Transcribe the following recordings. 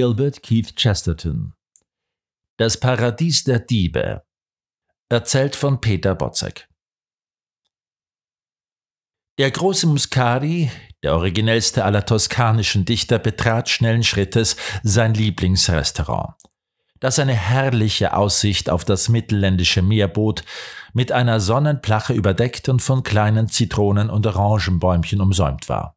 Gilbert Keith Chesterton Das Paradies der Diebe Erzählt von Peter Botzek Der große Muscari, der originellste aller toskanischen Dichter, betrat schnellen Schrittes sein Lieblingsrestaurant das eine herrliche Aussicht auf das mittelländische Meer bot, mit einer Sonnenplache überdeckt und von kleinen Zitronen- und Orangenbäumchen umsäumt war.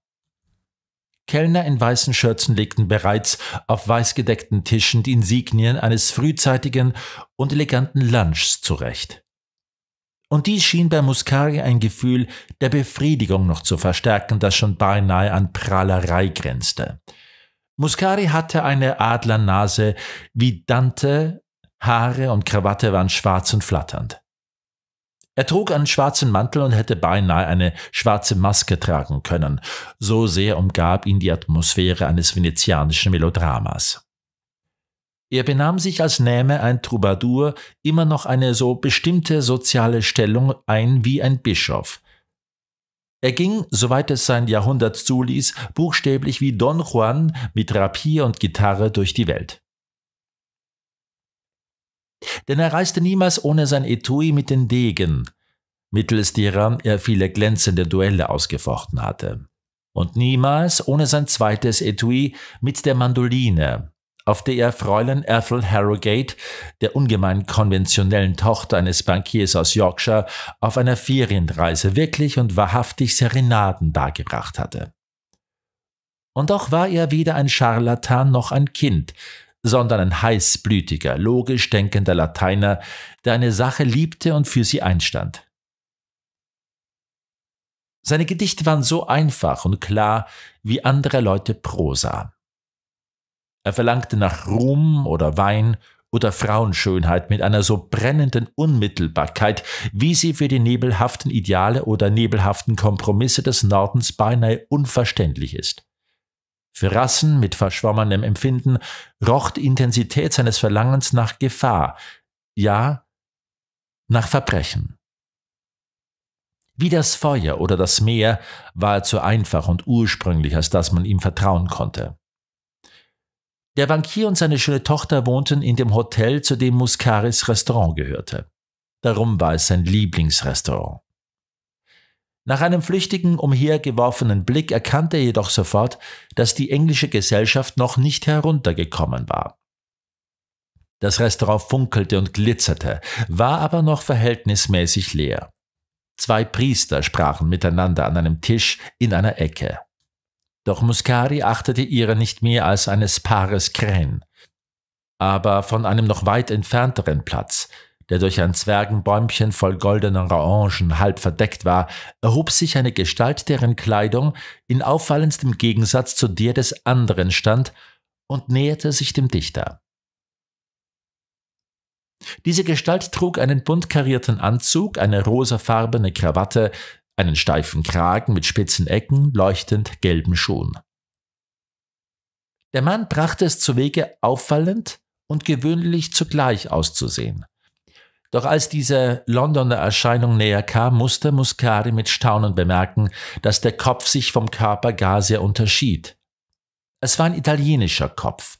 Kellner in weißen Schürzen legten bereits auf weißgedeckten Tischen die Insignien eines frühzeitigen und eleganten Lunchs zurecht. Und dies schien bei Muscari ein Gefühl der Befriedigung noch zu verstärken, das schon beinahe an Prahlerei grenzte. Muscari hatte eine Adlernase wie Dante, Haare und Krawatte waren schwarz und flatternd. Er trug einen schwarzen Mantel und hätte beinahe eine schwarze Maske tragen können, so sehr umgab ihn die Atmosphäre eines venezianischen Melodramas. Er benahm sich, als nähme ein Troubadour immer noch eine so bestimmte soziale Stellung ein wie ein Bischof. Er ging, soweit es sein Jahrhundert zuließ, buchstäblich wie Don Juan mit Rapier und Gitarre durch die Welt. Denn er reiste niemals ohne sein Etui mit den Degen, mittels deren er viele glänzende Duelle ausgefochten hatte. Und niemals ohne sein zweites Etui mit der Mandoline, auf der er Fräulein Ethel Harrogate, der ungemein konventionellen Tochter eines Bankiers aus Yorkshire, auf einer Ferienreise wirklich und wahrhaftig Serenaden dargebracht hatte. Und doch war er weder ein Charlatan noch ein Kind, sondern ein heißblütiger, logisch denkender Lateiner, der eine Sache liebte und für sie einstand. Seine Gedichte waren so einfach und klar wie andere Leute Prosa. Er verlangte nach Ruhm oder Wein oder Frauenschönheit mit einer so brennenden Unmittelbarkeit, wie sie für die nebelhaften Ideale oder nebelhaften Kompromisse des Nordens beinahe unverständlich ist. Für Rassen mit verschwommenem Empfinden roch die Intensität seines Verlangens nach Gefahr, ja, nach Verbrechen. Wie das Feuer oder das Meer war er zu einfach und ursprünglich, als dass man ihm vertrauen konnte. Der Bankier und seine schöne Tochter wohnten in dem Hotel, zu dem Muscaris Restaurant gehörte. Darum war es sein Lieblingsrestaurant. Nach einem flüchtigen, umhergeworfenen Blick erkannte er jedoch sofort, dass die englische Gesellschaft noch nicht heruntergekommen war. Das Restaurant funkelte und glitzerte, war aber noch verhältnismäßig leer. Zwei Priester sprachen miteinander an einem Tisch in einer Ecke. Doch Muscari achtete ihrer nicht mehr als eines Paares Krähen. Aber von einem noch weit entfernteren Platz der durch ein Zwergenbäumchen voll goldener Orangen halb verdeckt war, erhob sich eine Gestalt, deren Kleidung in auffallendstem Gegensatz zu der des anderen stand und näherte sich dem Dichter. Diese Gestalt trug einen bunt karierten Anzug, eine rosafarbene Krawatte, einen steifen Kragen mit spitzen Ecken, leuchtend gelben Schuhen. Der Mann brachte es zu Wege, auffallend und gewöhnlich zugleich auszusehen. Doch als diese Londoner Erscheinung näher kam, musste Muscari mit Staunen bemerken, dass der Kopf sich vom Körper gar sehr unterschied. Es war ein italienischer Kopf,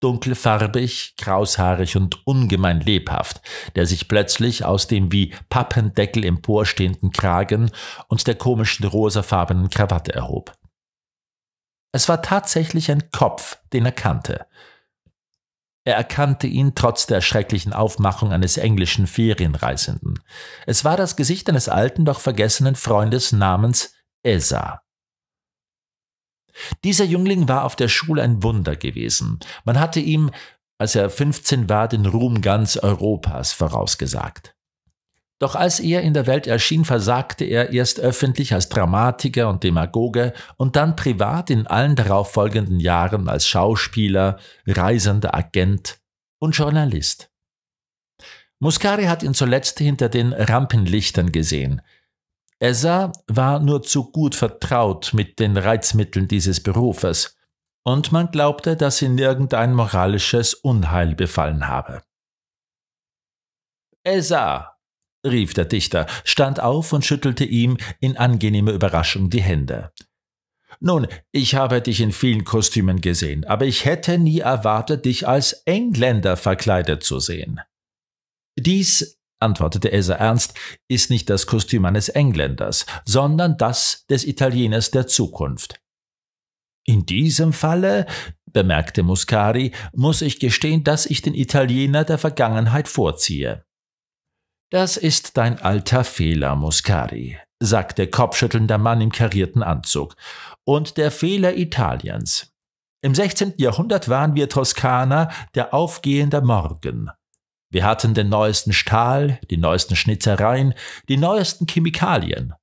dunkelfarbig, kraushaarig und ungemein lebhaft, der sich plötzlich aus dem wie Pappendeckel emporstehenden Kragen und der komischen rosafarbenen Krawatte erhob. Es war tatsächlich ein Kopf, den er kannte. Er erkannte ihn trotz der schrecklichen Aufmachung eines englischen Ferienreisenden. Es war das Gesicht eines alten, doch vergessenen Freundes namens Esa. Dieser Jüngling war auf der Schule ein Wunder gewesen. Man hatte ihm, als er 15 war, den Ruhm ganz Europas vorausgesagt. Doch als er in der Welt erschien, versagte er erst öffentlich als Dramatiker und Demagoge und dann privat in allen darauffolgenden Jahren als Schauspieler, reisender Agent und Journalist. Muscari hat ihn zuletzt hinter den Rampenlichtern gesehen. Essa war nur zu gut vertraut mit den Reizmitteln dieses Berufes, und man glaubte, dass ihn irgendein moralisches Unheil befallen habe. Essa, rief der Dichter, stand auf und schüttelte ihm in angenehmer Überraschung die Hände. Nun, ich habe dich in vielen Kostümen gesehen, aber ich hätte nie erwartet, dich als Engländer verkleidet zu sehen. Dies, antwortete Elsa ernst, ist nicht das Kostüm eines Engländers, sondern das des Italieners der Zukunft. In diesem Falle, bemerkte Muscari, muss ich gestehen, dass ich den Italiener der Vergangenheit vorziehe. Das ist dein alter Fehler, Muscari, sagte kopfschüttelnder Mann im karierten Anzug. Und der Fehler Italiens. Im 16. Jahrhundert waren wir Toskana der aufgehende Morgen. Wir hatten den neuesten Stahl, die neuesten Schnitzereien, die neuesten Chemikalien.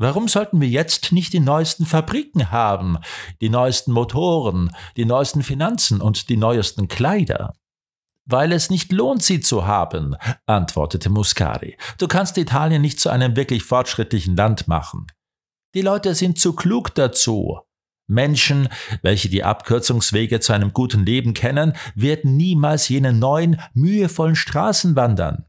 Warum sollten wir jetzt nicht die neuesten Fabriken haben, die neuesten Motoren, die neuesten Finanzen und die neuesten Kleider? Weil es nicht lohnt, sie zu haben, antwortete Muscari. Du kannst Italien nicht zu einem wirklich fortschrittlichen Land machen. Die Leute sind zu klug dazu. Menschen, welche die Abkürzungswege zu einem guten Leben kennen, werden niemals jene neuen, mühevollen Straßen wandern.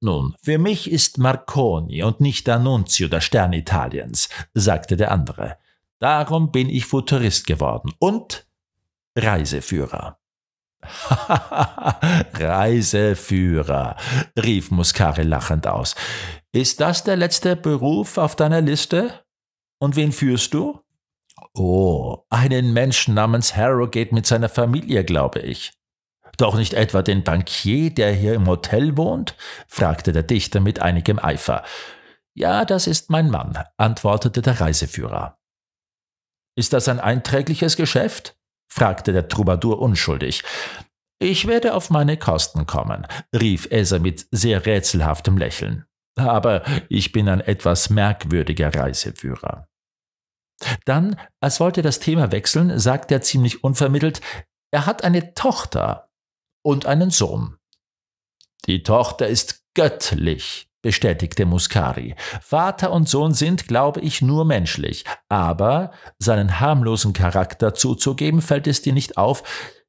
Nun, für mich ist Marconi und nicht D'Annunzio der Stern Italiens, sagte der andere. Darum bin ich Futurist geworden und Reiseführer. Reiseführer, rief Muscari lachend aus. Ist das der letzte Beruf auf deiner Liste? Und wen führst du? Oh, einen Menschen namens Harrogate mit seiner Familie, glaube ich. Doch nicht etwa den Bankier, der hier im Hotel wohnt? fragte der Dichter mit einigem Eifer. Ja, das ist mein Mann, antwortete der Reiseführer. Ist das ein einträgliches Geschäft? fragte der Troubadour unschuldig. Ich werde auf meine Kosten kommen, rief Elsa mit sehr rätselhaftem Lächeln. Aber ich bin ein etwas merkwürdiger Reiseführer. Dann, als wollte das Thema wechseln, sagte er ziemlich unvermittelt, er hat eine Tochter und einen Sohn. Die Tochter ist göttlich, bestätigte Muscari. Vater und Sohn sind, glaube ich, nur menschlich. Aber seinen harmlosen Charakter zuzugeben, fällt es dir nicht auf,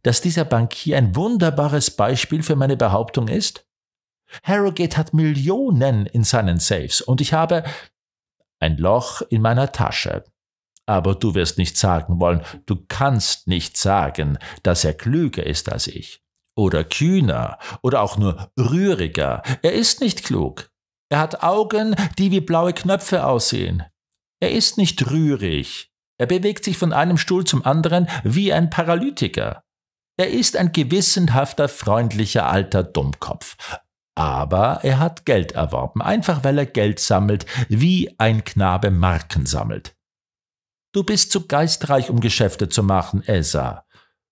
dass dieser Bankier ein wunderbares Beispiel für meine Behauptung ist? Harrogate hat Millionen in seinen Safes und ich habe ein Loch in meiner Tasche. Aber du wirst nicht sagen wollen, du kannst nicht sagen, dass er klüger ist als ich. Oder kühner, oder auch nur rühriger. Er ist nicht klug. Er hat Augen, die wie blaue Knöpfe aussehen. Er ist nicht rührig. Er bewegt sich von einem Stuhl zum anderen wie ein Paralytiker. Er ist ein gewissenhafter, freundlicher alter Dummkopf. Aber er hat Geld erworben, einfach weil er Geld sammelt, wie ein Knabe Marken sammelt. Du bist zu geistreich, um Geschäfte zu machen, Elsa.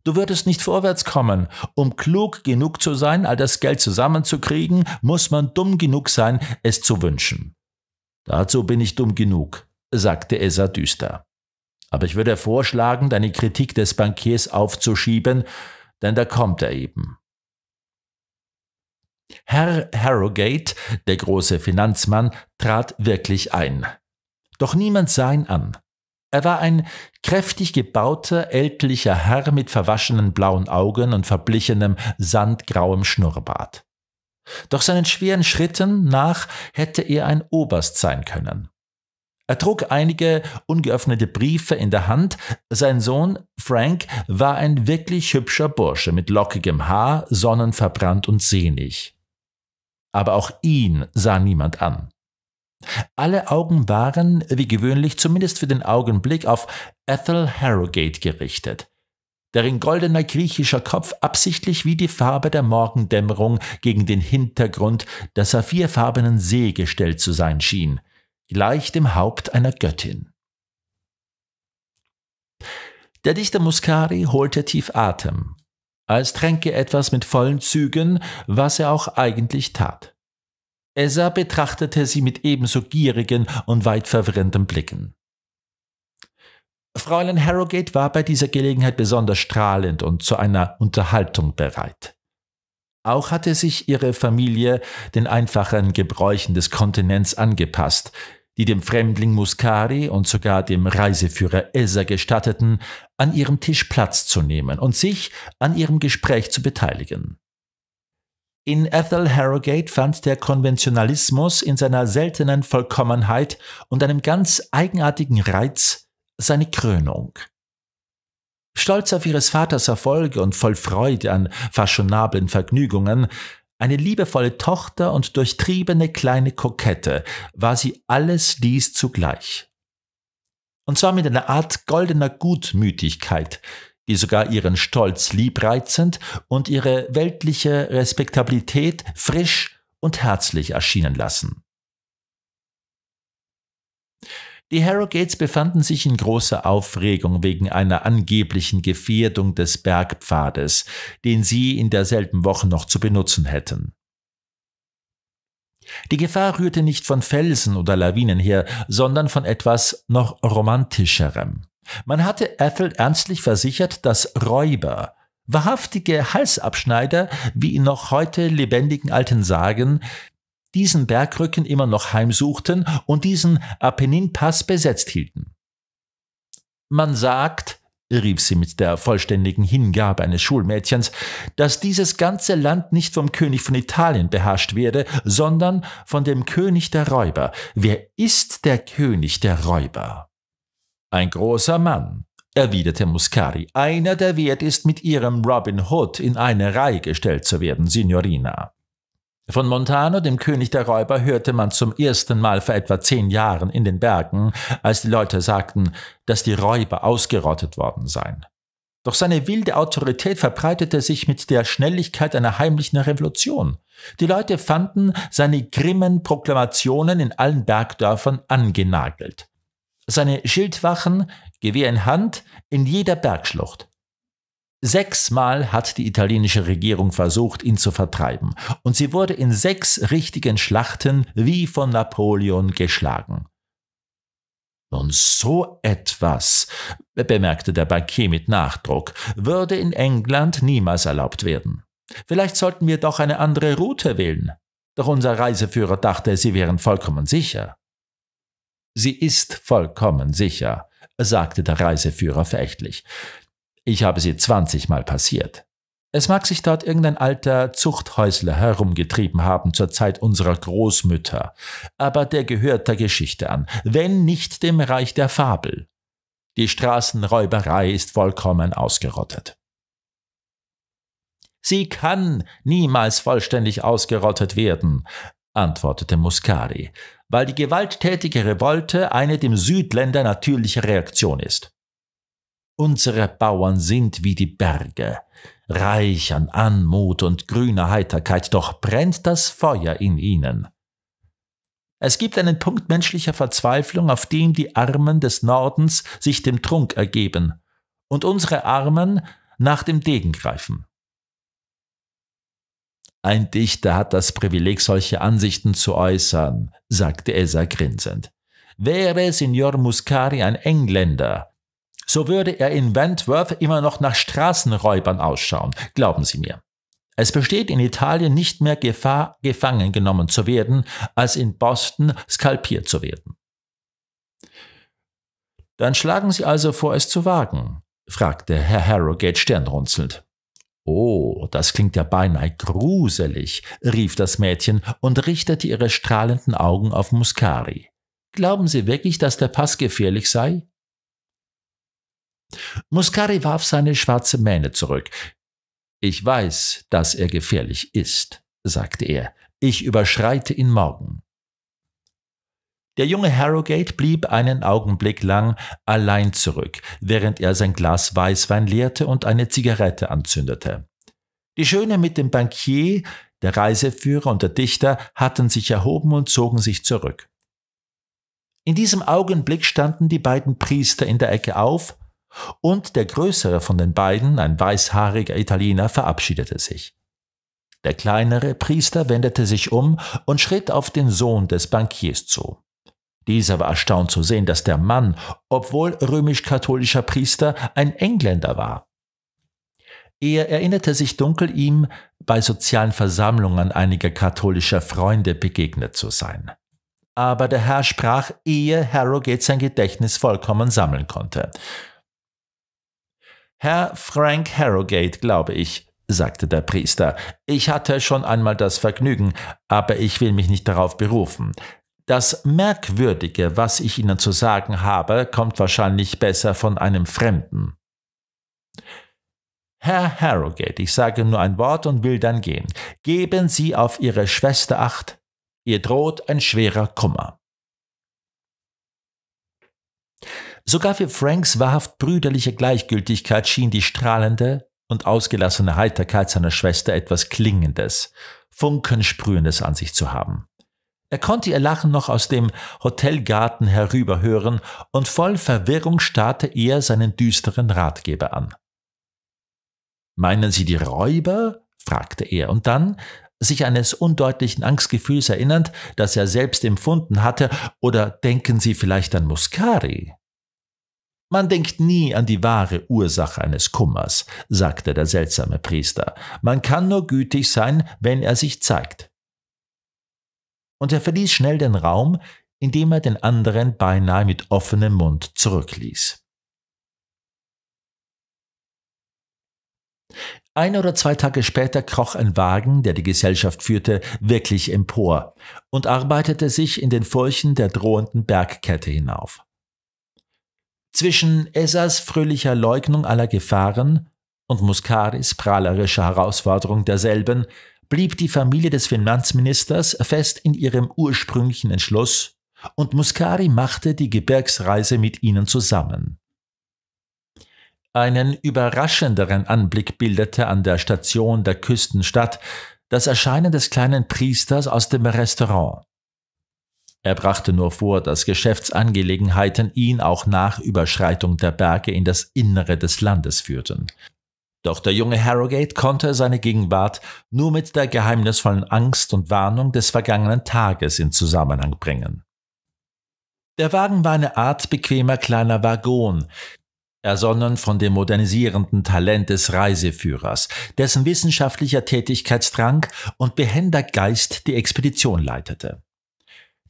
Du würdest nicht vorwärts kommen. Um klug genug zu sein, all das Geld zusammenzukriegen, muss man dumm genug sein, es zu wünschen. Dazu bin ich dumm genug, sagte Esa düster. Aber ich würde vorschlagen, deine Kritik des Bankiers aufzuschieben, denn da kommt er eben. Herr Harrogate, der große Finanzmann, trat wirklich ein. Doch niemand sah ihn an. Er war ein kräftig gebauter, ältlicher Herr mit verwaschenen blauen Augen und verblichenem, sandgrauem Schnurrbart. Doch seinen schweren Schritten nach hätte er ein Oberst sein können. Er trug einige ungeöffnete Briefe in der Hand. Sein Sohn Frank war ein wirklich hübscher Bursche mit lockigem Haar, sonnenverbrannt und sehnig. Aber auch ihn sah niemand an. Alle Augen waren, wie gewöhnlich, zumindest für den Augenblick auf Ethel Harrogate gerichtet, deren goldener griechischer Kopf absichtlich wie die Farbe der Morgendämmerung gegen den Hintergrund der saphirfarbenen See gestellt zu sein schien, gleich dem Haupt einer Göttin. Der Dichter Muscari holte tief Atem, als tränke etwas mit vollen Zügen, was er auch eigentlich tat. Essa betrachtete sie mit ebenso gierigen und weit verwirrenden Blicken. Fräulein Harrogate war bei dieser Gelegenheit besonders strahlend und zu einer Unterhaltung bereit. Auch hatte sich ihre Familie den einfachen Gebräuchen des Kontinents angepasst, die dem Fremdling Muscari und sogar dem Reiseführer Elsa gestatteten, an ihrem Tisch Platz zu nehmen und sich an ihrem Gespräch zu beteiligen. In Ethel Harrogate fand der Konventionalismus in seiner seltenen Vollkommenheit und einem ganz eigenartigen Reiz seine Krönung. Stolz auf ihres Vaters Erfolge und voll Freude an fashionablen Vergnügungen, eine liebevolle Tochter und durchtriebene kleine Kokette, war sie alles dies zugleich. Und zwar mit einer Art goldener Gutmütigkeit, die sogar ihren Stolz liebreizend und ihre weltliche Respektabilität frisch und herzlich erschienen lassen. Die Harrogates befanden sich in großer Aufregung wegen einer angeblichen Gefährdung des Bergpfades, den sie in derselben Woche noch zu benutzen hätten. Die Gefahr rührte nicht von Felsen oder Lawinen her, sondern von etwas noch romantischerem. Man hatte Ethel ernstlich versichert, dass Räuber, wahrhaftige Halsabschneider, wie in noch heute lebendigen alten Sagen, diesen Bergrücken immer noch heimsuchten und diesen Apenninpass besetzt hielten. Man sagt, rief sie mit der vollständigen Hingabe eines Schulmädchens, dass dieses ganze Land nicht vom König von Italien beherrscht werde, sondern von dem König der Räuber. Wer ist der König der Räuber? Ein großer Mann, erwiderte Muscari, einer, der wert ist, mit Ihrem Robin Hood in eine Reihe gestellt zu werden, Signorina. Von Montano, dem König der Räuber, hörte man zum ersten Mal vor etwa zehn Jahren in den Bergen, als die Leute sagten, dass die Räuber ausgerottet worden seien. Doch seine wilde Autorität verbreitete sich mit der Schnelligkeit einer heimlichen Revolution. Die Leute fanden seine grimmen Proklamationen in allen Bergdörfern angenagelt seine Schildwachen, Gewehr in Hand, in jeder Bergschlucht. Sechsmal hat die italienische Regierung versucht, ihn zu vertreiben, und sie wurde in sechs richtigen Schlachten wie von Napoleon geschlagen. Nun so etwas, bemerkte der Bankier mit Nachdruck, würde in England niemals erlaubt werden. Vielleicht sollten wir doch eine andere Route wählen. Doch unser Reiseführer dachte, sie wären vollkommen sicher. Sie ist vollkommen sicher, sagte der Reiseführer verächtlich. Ich habe sie zwanzigmal passiert. Es mag sich dort irgendein alter Zuchthäusler herumgetrieben haben zur Zeit unserer Großmütter, aber der gehört der Geschichte an, wenn nicht dem Reich der Fabel. Die Straßenräuberei ist vollkommen ausgerottet. Sie kann niemals vollständig ausgerottet werden, antwortete Muscari, weil die gewalttätige Revolte eine dem Südländer natürliche Reaktion ist. Unsere Bauern sind wie die Berge, reich an Anmut und grüner Heiterkeit, doch brennt das Feuer in ihnen. Es gibt einen Punkt menschlicher Verzweiflung, auf dem die Armen des Nordens sich dem Trunk ergeben und unsere Armen nach dem Degen greifen. Ein Dichter hat das Privileg, solche Ansichten zu äußern, sagte Elsa grinsend. Wäre Signor Muscari ein Engländer, so würde er in Wentworth immer noch nach Straßenräubern ausschauen, glauben Sie mir. Es besteht in Italien nicht mehr Gefahr, gefangen genommen zu werden, als in Boston skalpiert zu werden. Dann schlagen Sie also vor, es zu wagen, fragte Herr Harrogate stirnrunzelnd. Oh, das klingt ja beinahe gruselig, rief das Mädchen und richtete ihre strahlenden Augen auf Muscari. Glauben Sie wirklich, dass der Pass gefährlich sei? Muscari warf seine schwarze Mähne zurück. Ich weiß, dass er gefährlich ist, sagte er. Ich überschreite ihn morgen. Der junge Harrogate blieb einen Augenblick lang allein zurück, während er sein Glas Weißwein leerte und eine Zigarette anzündete. Die Schöne mit dem Bankier, der Reiseführer und der Dichter hatten sich erhoben und zogen sich zurück. In diesem Augenblick standen die beiden Priester in der Ecke auf, und der größere von den beiden, ein weißhaariger Italiener, verabschiedete sich. Der kleinere Priester wendete sich um und schritt auf den Sohn des Bankiers zu. Dieser war erstaunt zu sehen, dass der Mann, obwohl römisch-katholischer Priester, ein Engländer war. Er erinnerte sich dunkel, ihm bei sozialen Versammlungen einiger katholischer Freunde begegnet zu sein. Aber der Herr sprach, ehe Harrogate sein Gedächtnis vollkommen sammeln konnte. Herr Frank Harrogate, glaube ich, sagte der Priester. Ich hatte schon einmal das Vergnügen, aber ich will mich nicht darauf berufen. Das Merkwürdige, was ich Ihnen zu sagen habe, kommt wahrscheinlich besser von einem Fremden. Herr Harrogate, ich sage nur ein Wort und will dann gehen. Geben Sie auf Ihre Schwester acht. Ihr droht ein schwerer Kummer. Sogar für Franks wahrhaft brüderliche Gleichgültigkeit schien die strahlende und ausgelassene Heiterkeit seiner Schwester etwas Klingendes, Funkensprühendes an sich zu haben. Er konnte ihr Lachen noch aus dem Hotelgarten herüberhören und voll Verwirrung starrte er seinen düsteren Ratgeber an. Meinen Sie die Räuber? fragte er und dann, sich eines undeutlichen Angstgefühls erinnernd, das er selbst empfunden hatte, oder denken Sie vielleicht an Muscari? Man denkt nie an die wahre Ursache eines Kummers, sagte der seltsame Priester. Man kann nur gütig sein, wenn er sich zeigt und er verließ schnell den Raum, indem er den anderen beinahe mit offenem Mund zurückließ. Ein oder zwei Tage später kroch ein Wagen, der die Gesellschaft führte, wirklich empor und arbeitete sich in den Furchen der drohenden Bergkette hinauf. Zwischen Essas fröhlicher Leugnung aller Gefahren und Muscaris prahlerischer Herausforderung derselben blieb die Familie des Finanzministers fest in ihrem ursprünglichen Entschluss und Muscari machte die Gebirgsreise mit ihnen zusammen. Einen überraschenderen Anblick bildete an der Station der Küstenstadt das Erscheinen des kleinen Priesters aus dem Restaurant. Er brachte nur vor, dass Geschäftsangelegenheiten ihn auch nach Überschreitung der Berge in das Innere des Landes führten. Doch der junge Harrogate konnte seine Gegenwart nur mit der geheimnisvollen Angst und Warnung des vergangenen Tages in Zusammenhang bringen. Der Wagen war eine Art bequemer kleiner Wagon, ersonnen von dem modernisierenden Talent des Reiseführers, dessen wissenschaftlicher Tätigkeitsdrang und behender Geist die Expedition leitete.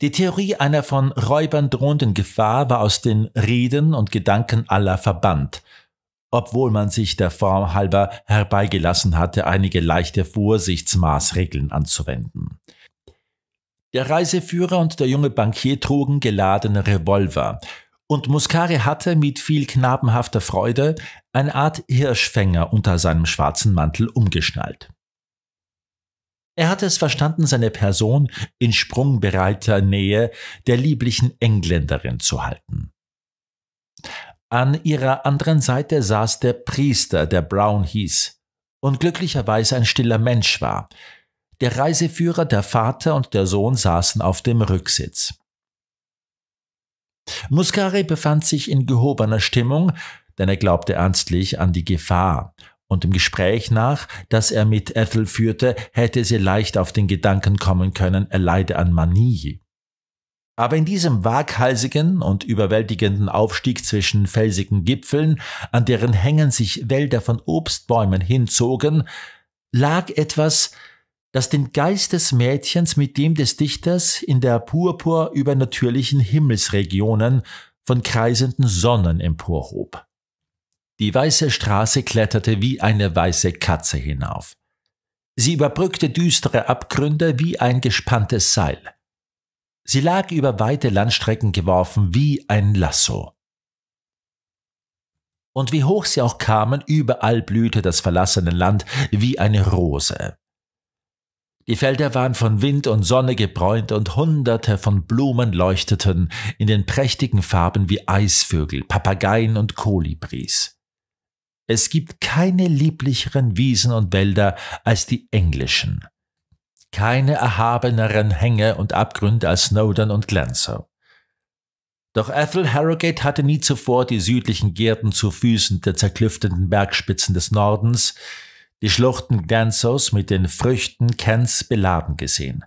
Die Theorie einer von Räubern drohenden Gefahr war aus den Reden und Gedanken aller verbannt, obwohl man sich der Form halber herbeigelassen hatte, einige leichte Vorsichtsmaßregeln anzuwenden. Der Reiseführer und der junge Bankier trugen geladene Revolver, und Muscari hatte mit viel knabenhafter Freude eine Art Hirschfänger unter seinem schwarzen Mantel umgeschnallt. Er hatte es verstanden, seine Person in sprungbereiter Nähe der lieblichen Engländerin zu halten. An ihrer anderen Seite saß der Priester, der Brown hieß, und glücklicherweise ein stiller Mensch war. Der Reiseführer, der Vater und der Sohn saßen auf dem Rücksitz. Muscari befand sich in gehobener Stimmung, denn er glaubte ernstlich an die Gefahr. Und im Gespräch nach, das er mit Ethel führte, hätte sie leicht auf den Gedanken kommen können, er leide an Manie. Aber in diesem waghalsigen und überwältigenden Aufstieg zwischen felsigen Gipfeln, an deren Hängen sich Wälder von Obstbäumen hinzogen, lag etwas, das den Geist des Mädchens mit dem des Dichters in der purpur übernatürlichen Himmelsregionen von kreisenden Sonnen emporhob. Die weiße Straße kletterte wie eine weiße Katze hinauf. Sie überbrückte düstere Abgründe wie ein gespanntes Seil. Sie lag über weite Landstrecken geworfen wie ein Lasso. Und wie hoch sie auch kamen, überall blühte das verlassene Land wie eine Rose. Die Felder waren von Wind und Sonne gebräunt und hunderte von Blumen leuchteten in den prächtigen Farben wie Eisvögel, Papageien und Kolibris. Es gibt keine lieblicheren Wiesen und Wälder als die englischen keine erhabeneren Hänge und Abgründe als Snowdon und Glencoe. Doch Ethel Harrogate hatte nie zuvor die südlichen Gärten zu Füßen der zerklüfteten Bergspitzen des Nordens, die Schluchten Glencoes mit den Früchten Kents beladen gesehen.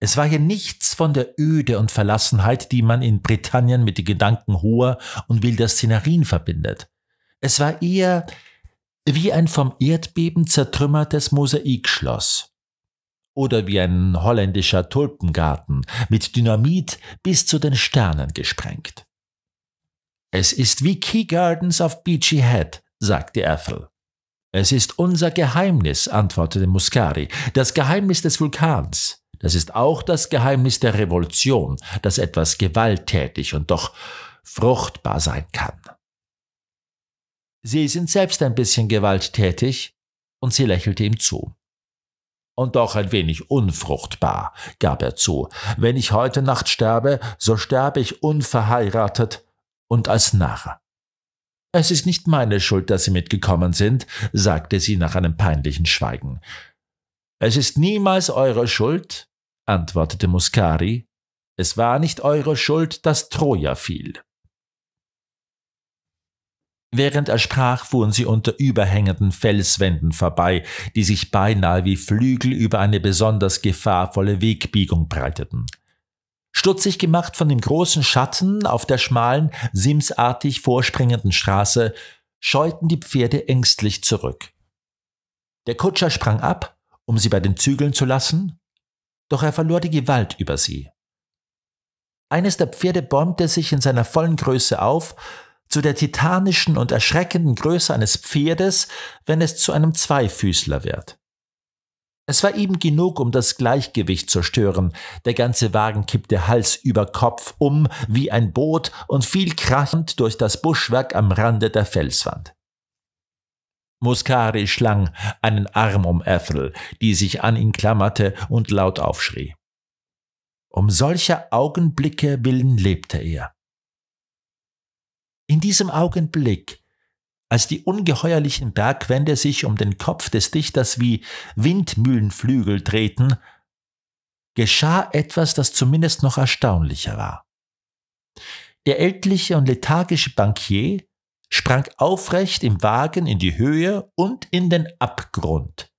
Es war hier nichts von der Öde und Verlassenheit, die man in Britannien mit den Gedanken hoher und wilder Szenarien verbindet. Es war eher wie ein vom Erdbeben zertrümmertes Mosaikschloss oder wie ein holländischer Tulpengarten mit Dynamit bis zu den Sternen gesprengt. Es ist wie Key Gardens auf Beachy Head, sagte Ethel. Es ist unser Geheimnis, antwortete Muscari, das Geheimnis des Vulkans. Das ist auch das Geheimnis der Revolution, dass etwas gewalttätig und doch fruchtbar sein kann. Sie sind selbst ein bisschen gewalttätig, und sie lächelte ihm zu und doch ein wenig unfruchtbar, gab er zu. Wenn ich heute Nacht sterbe, so sterbe ich unverheiratet und als Narr. Es ist nicht meine Schuld, dass Sie mitgekommen sind, sagte sie nach einem peinlichen Schweigen. Es ist niemals eure Schuld, antwortete Muscari. Es war nicht eure Schuld, dass Troja fiel. Während er sprach, fuhren sie unter überhängenden Felswänden vorbei, die sich beinahe wie Flügel über eine besonders gefahrvolle Wegbiegung breiteten. Stutzig gemacht von dem großen Schatten auf der schmalen, simsartig vorspringenden Straße, scheuten die Pferde ängstlich zurück. Der Kutscher sprang ab, um sie bei den Zügeln zu lassen, doch er verlor die Gewalt über sie. Eines der Pferde bäumte sich in seiner vollen Größe auf zu der titanischen und erschreckenden Größe eines Pferdes, wenn es zu einem Zweifüßler wird. Es war eben genug, um das Gleichgewicht zu stören. Der ganze Wagen kippte Hals über Kopf um wie ein Boot und fiel krachend durch das Buschwerk am Rande der Felswand. Muscari schlang einen Arm um Ethel, die sich an ihn klammerte und laut aufschrie. Um solcher Augenblicke willen lebte er. In diesem Augenblick, als die ungeheuerlichen Bergwände sich um den Kopf des Dichters wie Windmühlenflügel drehten, geschah etwas, das zumindest noch erstaunlicher war. Der ältliche und lethargische Bankier sprang aufrecht im Wagen in die Höhe und in den Abgrund,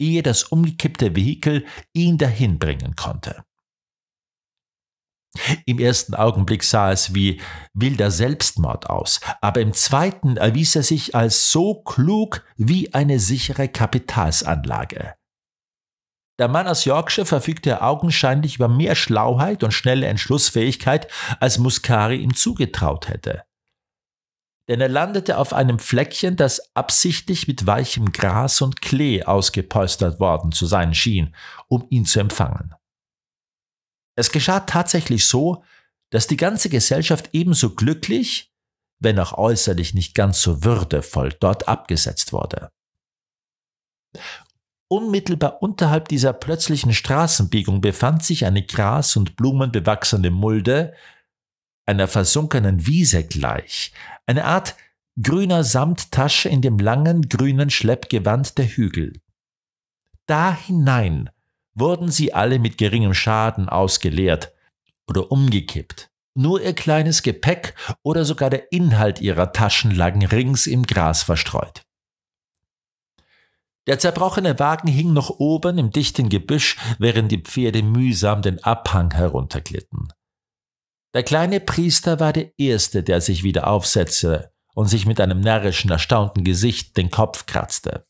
ehe das umgekippte Vehikel ihn dahin bringen konnte. Im ersten Augenblick sah es wie wilder Selbstmord aus, aber im zweiten erwies er sich als so klug wie eine sichere Kapitalsanlage. Der Mann aus Yorkshire verfügte augenscheinlich über mehr Schlauheit und schnelle Entschlussfähigkeit, als Muscari ihm zugetraut hätte. Denn er landete auf einem Fleckchen, das absichtlich mit weichem Gras und Klee ausgepolstert worden zu sein schien, um ihn zu empfangen. Es geschah tatsächlich so, dass die ganze Gesellschaft ebenso glücklich, wenn auch äußerlich nicht ganz so würdevoll, dort abgesetzt wurde. Unmittelbar unterhalb dieser plötzlichen Straßenbiegung befand sich eine gras- und blumenbewachsene Mulde, einer versunkenen Wiese gleich, eine Art grüner Samttasche in dem langen grünen Schleppgewand der Hügel. Da hinein wurden sie alle mit geringem Schaden ausgeleert oder umgekippt. Nur ihr kleines Gepäck oder sogar der Inhalt ihrer Taschen lagen rings im Gras verstreut. Der zerbrochene Wagen hing noch oben im dichten Gebüsch, während die Pferde mühsam den Abhang herunterglitten. Der kleine Priester war der Erste, der sich wieder aufsetzte und sich mit einem närrischen, erstaunten Gesicht den Kopf kratzte.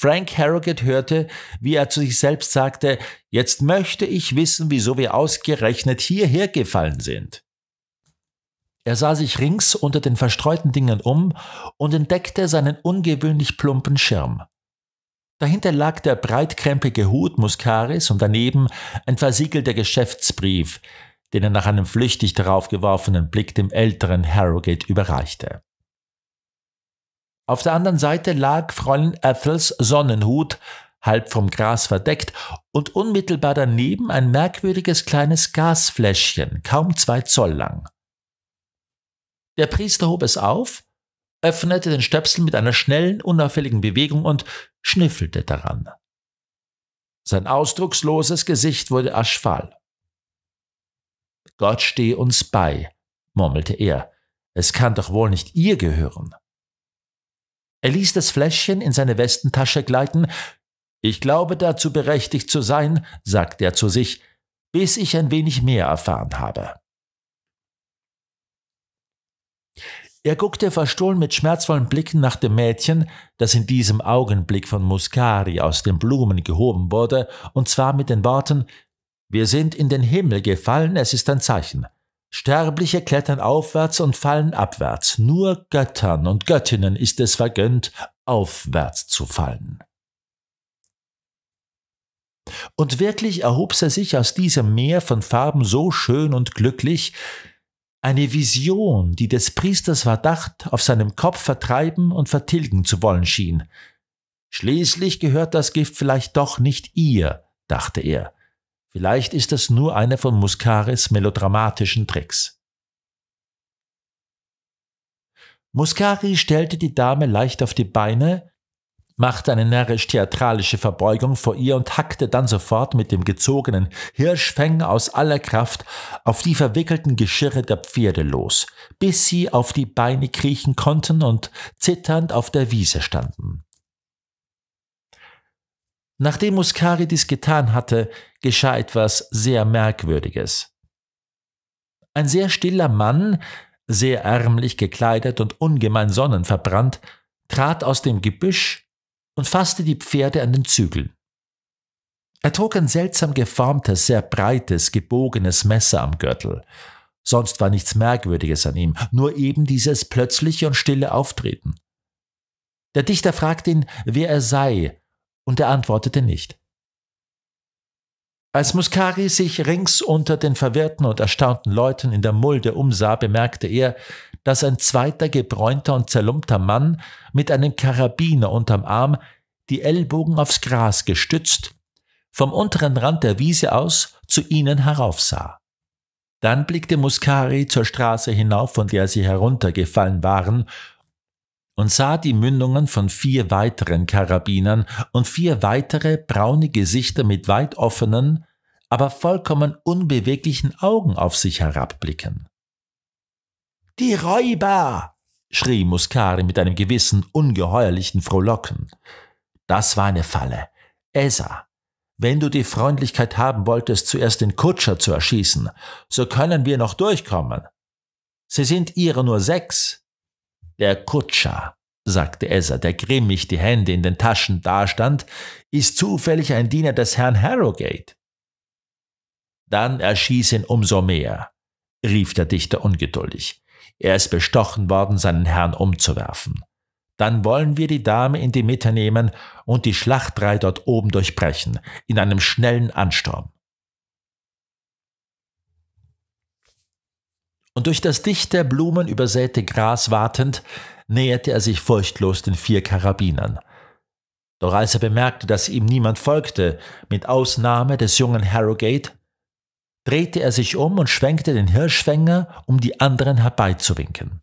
Frank Harrogate hörte, wie er zu sich selbst sagte, jetzt möchte ich wissen, wieso wir ausgerechnet hierher gefallen sind. Er sah sich rings unter den verstreuten Dingen um und entdeckte seinen ungewöhnlich plumpen Schirm. Dahinter lag der breitkrempige Hut Muscaris und daneben ein versiegelter Geschäftsbrief, den er nach einem flüchtig daraufgeworfenen Blick dem älteren Harrogate überreichte. Auf der anderen Seite lag Fräulein Ethels Sonnenhut, halb vom Gras verdeckt, und unmittelbar daneben ein merkwürdiges kleines Gasfläschchen, kaum zwei Zoll lang. Der Priester hob es auf, öffnete den Stöpsel mit einer schnellen, unauffälligen Bewegung und schnüffelte daran. Sein ausdrucksloses Gesicht wurde aschfahl. Gott stehe uns bei, murmelte er. Es kann doch wohl nicht ihr gehören. Er ließ das Fläschchen in seine Westentasche gleiten. Ich glaube dazu berechtigt zu sein, sagte er zu sich, bis ich ein wenig mehr erfahren habe. Er guckte verstohlen mit schmerzvollen Blicken nach dem Mädchen, das in diesem Augenblick von Muscari aus den Blumen gehoben wurde, und zwar mit den Worten Wir sind in den Himmel gefallen, es ist ein Zeichen. Sterbliche klettern aufwärts und fallen abwärts. Nur Göttern und Göttinnen ist es vergönnt, aufwärts zu fallen. Und wirklich erhob sie sich aus diesem Meer von Farben so schön und glücklich, eine Vision, die des Priesters Verdacht auf seinem Kopf vertreiben und vertilgen zu wollen schien. Schließlich gehört das Gift vielleicht doch nicht ihr, dachte er. Vielleicht ist das nur einer von Muscaris melodramatischen Tricks. Muscari stellte die Dame leicht auf die Beine, machte eine närrisch-theatralische Verbeugung vor ihr und hackte dann sofort mit dem gezogenen Hirschfäng aus aller Kraft auf die verwickelten Geschirre der Pferde los, bis sie auf die Beine kriechen konnten und zitternd auf der Wiese standen. Nachdem Muscari dies getan hatte, geschah etwas sehr Merkwürdiges. Ein sehr stiller Mann, sehr ärmlich gekleidet und ungemein sonnenverbrannt, trat aus dem Gebüsch und fasste die Pferde an den Zügeln. Er trug ein seltsam geformtes, sehr breites, gebogenes Messer am Gürtel. Sonst war nichts Merkwürdiges an ihm, nur eben dieses plötzliche und stille Auftreten. Der Dichter fragte ihn, wer er sei und er antwortete nicht. Als Muskari sich rings unter den verwirrten und erstaunten Leuten in der Mulde umsah, bemerkte er, dass ein zweiter gebräunter und zerlumpter Mann mit einem Karabiner unterm Arm, die Ellbogen aufs Gras gestützt, vom unteren Rand der Wiese aus zu ihnen heraufsah. Dann blickte Muscari zur Straße hinauf, von der sie heruntergefallen waren, und sah die Mündungen von vier weiteren Karabinern und vier weitere braune Gesichter mit weit offenen, aber vollkommen unbeweglichen Augen auf sich herabblicken. Die Räuber! schrie Muscari mit einem gewissen ungeheuerlichen Frohlocken. Das war eine Falle. Esa, wenn du die Freundlichkeit haben wolltest, zuerst den Kutscher zu erschießen, so können wir noch durchkommen. Sie sind ihre nur sechs. Der Kutscher, sagte Ezra, der grimmig die Hände in den Taschen dastand, ist zufällig ein Diener des Herrn Harrogate. Dann erschieß ihn umso mehr, rief der Dichter ungeduldig. Er ist bestochen worden, seinen Herrn umzuwerfen. Dann wollen wir die Dame in die Mitte nehmen und die Schlachtreihe dort oben durchbrechen, in einem schnellen Ansturm. und durch das dichte der Blumen übersäte Gras watend, näherte er sich furchtlos den vier Karabinern. Doch als er bemerkte, dass ihm niemand folgte, mit Ausnahme des jungen Harrogate, drehte er sich um und schwenkte den Hirschfänger, um die anderen herbeizuwinken.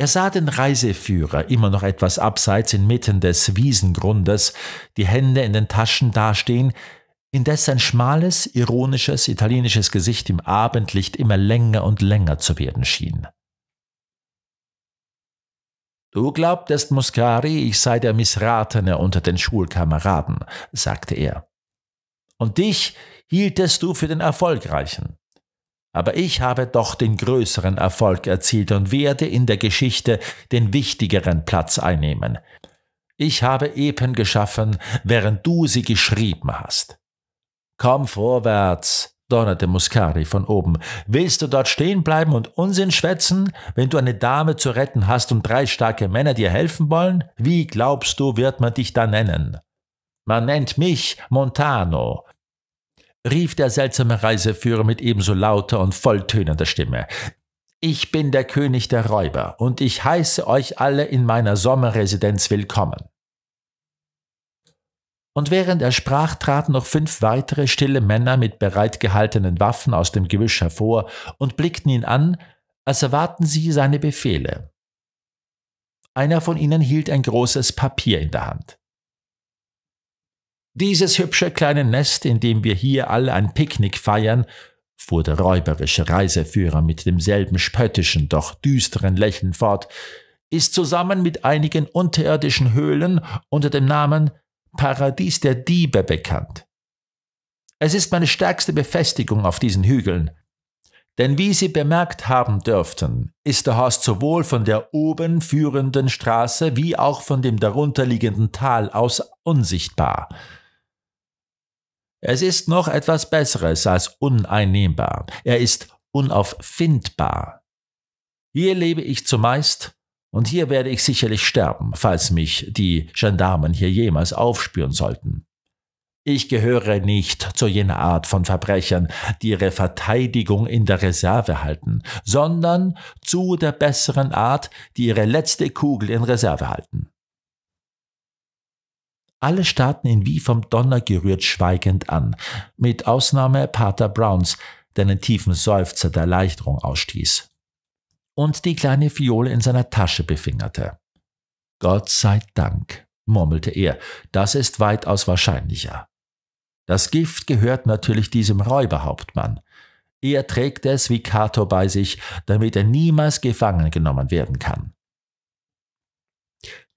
Er sah den Reiseführer, immer noch etwas abseits inmitten des Wiesengrundes, die Hände in den Taschen dastehen, indes sein schmales, ironisches, italienisches Gesicht im Abendlicht immer länger und länger zu werden schien. Du glaubtest, Muscari, ich sei der Missratene unter den Schulkameraden, sagte er. Und dich hieltest du für den Erfolgreichen. Aber ich habe doch den größeren Erfolg erzielt und werde in der Geschichte den wichtigeren Platz einnehmen. Ich habe Epen geschaffen, während du sie geschrieben hast. Komm vorwärts, donnerte Muscari von oben. Willst du dort stehen bleiben und Unsinn schwätzen, wenn du eine Dame zu retten hast und drei starke Männer dir helfen wollen? Wie glaubst du, wird man dich da nennen? Man nennt mich Montano, rief der seltsame Reiseführer mit ebenso lauter und volltönender Stimme. Ich bin der König der Räuber und ich heiße euch alle in meiner Sommerresidenz willkommen und während er sprach, traten noch fünf weitere stille Männer mit bereitgehaltenen Waffen aus dem Gebüsch hervor und blickten ihn an, als erwarten sie seine Befehle. Einer von ihnen hielt ein großes Papier in der Hand. Dieses hübsche kleine Nest, in dem wir hier alle ein Picknick feiern, fuhr der räuberische Reiseführer mit demselben spöttischen, doch düsteren Lächeln fort, ist zusammen mit einigen unterirdischen Höhlen unter dem Namen Paradies der Diebe bekannt. Es ist meine stärkste Befestigung auf diesen Hügeln. Denn wie Sie bemerkt haben dürften, ist der Horst sowohl von der oben führenden Straße wie auch von dem darunterliegenden Tal aus unsichtbar. Es ist noch etwas Besseres als uneinnehmbar. Er ist unauffindbar. Hier lebe ich zumeist und hier werde ich sicherlich sterben, falls mich die Gendarmen hier jemals aufspüren sollten. Ich gehöre nicht zu jener Art von Verbrechern, die ihre Verteidigung in der Reserve halten, sondern zu der besseren Art, die ihre letzte Kugel in Reserve halten. Alle starrten ihn wie vom Donner gerührt schweigend an, mit Ausnahme Pater Browns, der einen tiefen Seufzer der Erleichterung ausstieß und die kleine Fiole in seiner Tasche befingerte. Gott sei Dank, murmelte er, das ist weitaus wahrscheinlicher. Das Gift gehört natürlich diesem Räuberhauptmann. Er trägt es wie Kato bei sich, damit er niemals gefangen genommen werden kann.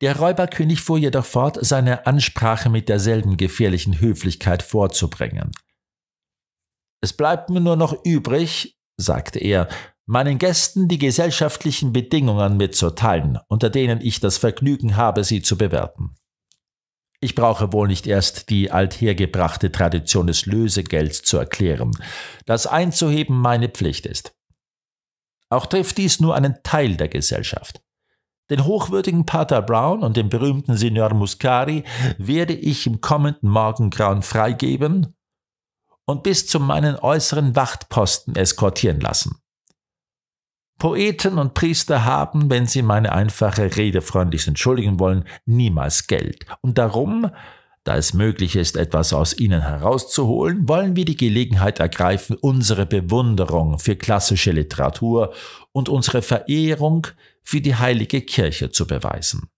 Der Räuberkönig fuhr jedoch fort, seine Ansprache mit derselben gefährlichen Höflichkeit vorzubringen. Es bleibt mir nur noch übrig, sagte er, meinen Gästen die gesellschaftlichen Bedingungen mitzuteilen, unter denen ich das Vergnügen habe, sie zu bewerten. Ich brauche wohl nicht erst die althergebrachte Tradition des Lösegelds zu erklären, das einzuheben meine Pflicht ist. Auch trifft dies nur einen Teil der Gesellschaft. Den hochwürdigen Pater Brown und den berühmten Signor Muscari werde ich im kommenden Morgengrauen freigeben und bis zu meinen äußeren Wachtposten eskortieren lassen. Poeten und Priester haben, wenn sie meine einfache Rede freundlich entschuldigen wollen, niemals Geld. Und darum, da es möglich ist, etwas aus ihnen herauszuholen, wollen wir die Gelegenheit ergreifen, unsere Bewunderung für klassische Literatur und unsere Verehrung für die heilige Kirche zu beweisen.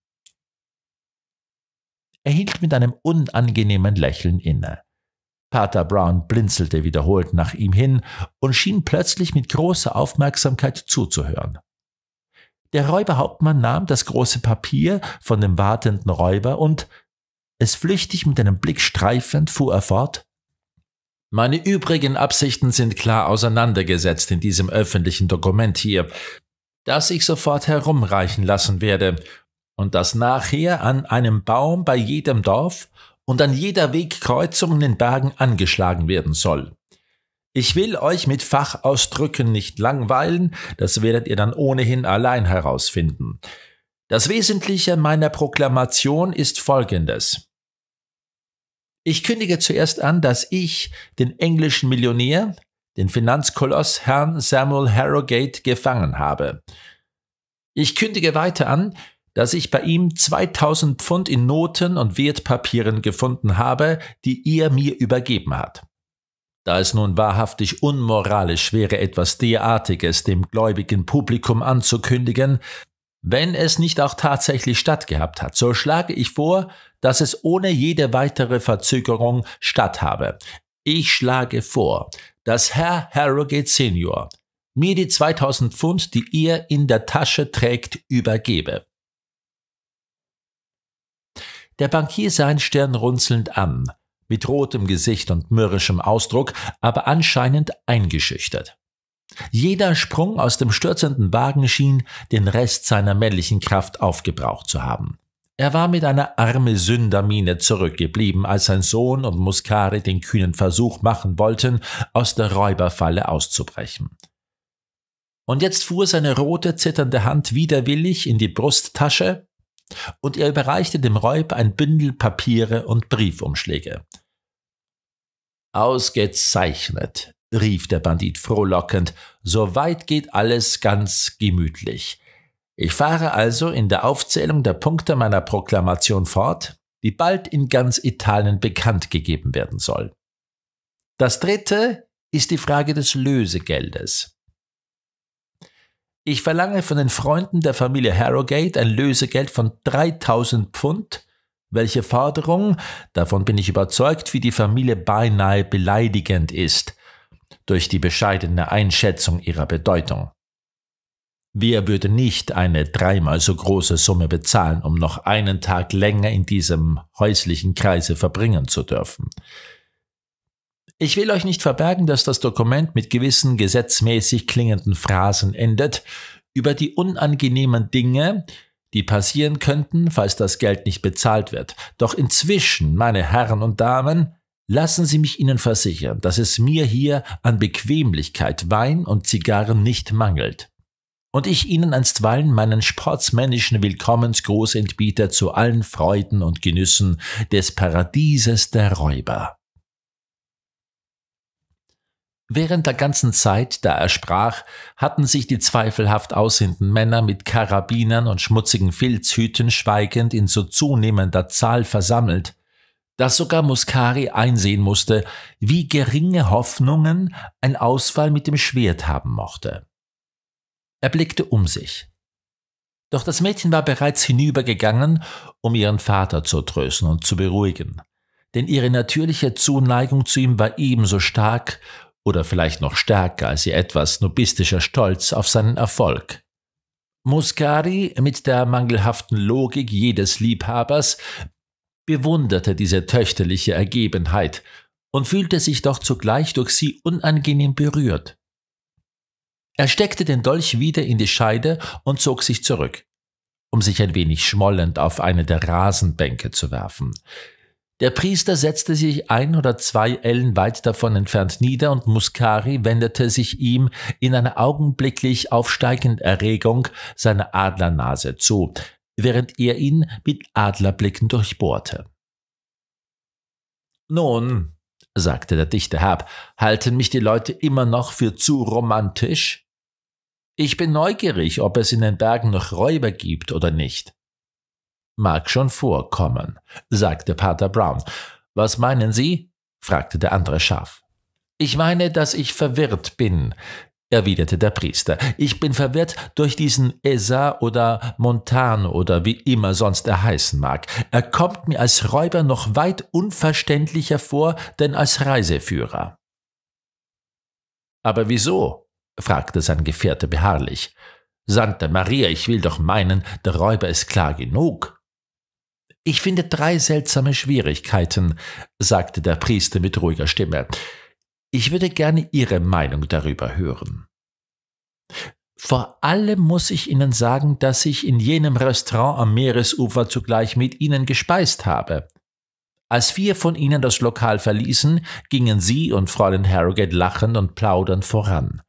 Er hielt mit einem unangenehmen Lächeln inne. Pater Brown blinzelte wiederholt nach ihm hin und schien plötzlich mit großer Aufmerksamkeit zuzuhören. Der Räuberhauptmann nahm das große Papier von dem wartenden Räuber und, es flüchtig mit einem Blick streifend, fuhr er fort Meine übrigen Absichten sind klar auseinandergesetzt in diesem öffentlichen Dokument hier, das ich sofort herumreichen lassen werde und das nachher an einem Baum bei jedem Dorf und an jeder Wegkreuzung in den Bergen angeschlagen werden soll. Ich will euch mit Fachausdrücken nicht langweilen, das werdet ihr dann ohnehin allein herausfinden. Das Wesentliche meiner Proklamation ist folgendes. Ich kündige zuerst an, dass ich den englischen Millionär, den Finanzkoloss Herrn Samuel Harrogate gefangen habe. Ich kündige weiter an, dass ich bei ihm 2000 Pfund in Noten und Wertpapieren gefunden habe, die er mir übergeben hat. Da es nun wahrhaftig unmoralisch wäre, etwas derartiges dem gläubigen Publikum anzukündigen, wenn es nicht auch tatsächlich stattgehabt hat, so schlage ich vor, dass es ohne jede weitere Verzögerung statthabe. Ich schlage vor, dass Herr Harrogate Senior mir die 2000 Pfund, die ihr in der Tasche trägt, übergebe. Der Bankier sah ihn stirnrunzelnd an, mit rotem Gesicht und mürrischem Ausdruck, aber anscheinend eingeschüchtert. Jeder Sprung aus dem stürzenden Wagen schien, den Rest seiner männlichen Kraft aufgebraucht zu haben. Er war mit einer arme Sündermine zurückgeblieben, als sein Sohn und Muscari den kühnen Versuch machen wollten, aus der Räuberfalle auszubrechen. Und jetzt fuhr seine rote, zitternde Hand widerwillig in die Brusttasche und er überreichte dem Räub ein Bündel Papiere und Briefumschläge. Ausgezeichnet, rief der Bandit frohlockend, soweit geht alles ganz gemütlich. Ich fahre also in der Aufzählung der Punkte meiner Proklamation fort, die bald in ganz Italien bekannt gegeben werden soll. Das dritte ist die Frage des Lösegeldes. Ich verlange von den Freunden der Familie Harrogate ein Lösegeld von 3000 Pfund, welche Forderung, davon bin ich überzeugt, wie die Familie beinahe beleidigend ist, durch die bescheidene Einschätzung ihrer Bedeutung. Wer würde nicht eine dreimal so große Summe bezahlen, um noch einen Tag länger in diesem häuslichen Kreise verbringen zu dürfen? Ich will euch nicht verbergen, dass das Dokument mit gewissen gesetzmäßig klingenden Phrasen endet, über die unangenehmen Dinge, die passieren könnten, falls das Geld nicht bezahlt wird. Doch inzwischen, meine Herren und Damen, lassen Sie mich Ihnen versichern, dass es mir hier an Bequemlichkeit, Wein und Zigarren nicht mangelt. Und ich Ihnen einstweilen meinen sportsmännischen Willkommensgruß entbiete zu allen Freuden und Genüssen des Paradieses der Räuber. Während der ganzen Zeit, da er sprach, hatten sich die zweifelhaft aussehenden Männer mit Karabinern und schmutzigen Filzhüten schweigend in so zunehmender Zahl versammelt, dass sogar Muscari einsehen musste, wie geringe Hoffnungen ein Ausfall mit dem Schwert haben mochte. Er blickte um sich. Doch das Mädchen war bereits hinübergegangen, um ihren Vater zu trösten und zu beruhigen, denn ihre natürliche Zuneigung zu ihm war ebenso stark oder vielleicht noch stärker als ihr etwas nobistischer Stolz auf seinen Erfolg. Muscari mit der mangelhaften Logik jedes Liebhabers bewunderte diese töchterliche Ergebenheit und fühlte sich doch zugleich durch sie unangenehm berührt. Er steckte den Dolch wieder in die Scheide und zog sich zurück, um sich ein wenig schmollend auf eine der Rasenbänke zu werfen. Der Priester setzte sich ein oder zwei Ellen weit davon entfernt nieder und Muscari wendete sich ihm in einer augenblicklich aufsteigenden Erregung seine Adlernase zu, während er ihn mit Adlerblicken durchbohrte. Nun, sagte der Dichter Herb, halten mich die Leute immer noch für zu romantisch? Ich bin neugierig, ob es in den Bergen noch Räuber gibt oder nicht. Mag schon vorkommen, sagte Pater Brown. Was meinen Sie? fragte der andere scharf. Ich meine, dass ich verwirrt bin, erwiderte der Priester. Ich bin verwirrt durch diesen Esa oder Montan oder wie immer sonst er heißen mag. Er kommt mir als Räuber noch weit unverständlicher vor, denn als Reiseführer. Aber wieso? fragte sein Gefährte beharrlich. Santa Maria, ich will doch meinen, der Räuber ist klar genug. Ich finde drei seltsame Schwierigkeiten, sagte der Priester mit ruhiger Stimme. Ich würde gerne Ihre Meinung darüber hören. Vor allem muss ich Ihnen sagen, dass ich in jenem Restaurant am Meeresufer zugleich mit Ihnen gespeist habe. Als vier von Ihnen das Lokal verließen, gingen Sie und Fräulein Harrogate lachend und plaudernd voran.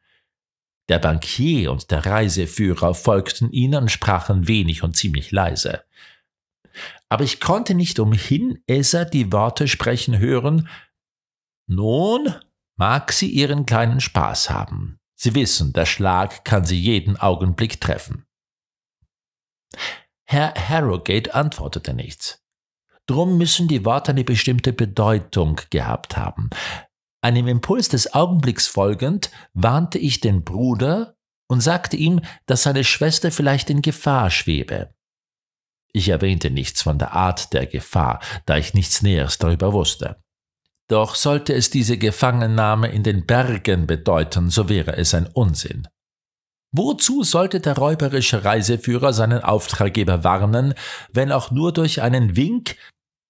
Der Bankier und der Reiseführer folgten Ihnen und sprachen wenig und ziemlich leise aber ich konnte nicht umhin, Esser die Worte sprechen hören, nun mag sie ihren kleinen Spaß haben. Sie wissen, der Schlag kann sie jeden Augenblick treffen. Herr Harrogate antwortete nichts. Drum müssen die Worte eine bestimmte Bedeutung gehabt haben. Einem Impuls des Augenblicks folgend warnte ich den Bruder und sagte ihm, dass seine Schwester vielleicht in Gefahr schwebe. Ich erwähnte nichts von der Art der Gefahr, da ich nichts Näheres darüber wusste. Doch sollte es diese Gefangennahme in den Bergen bedeuten, so wäre es ein Unsinn. Wozu sollte der räuberische Reiseführer seinen Auftraggeber warnen, wenn auch nur durch einen Wink,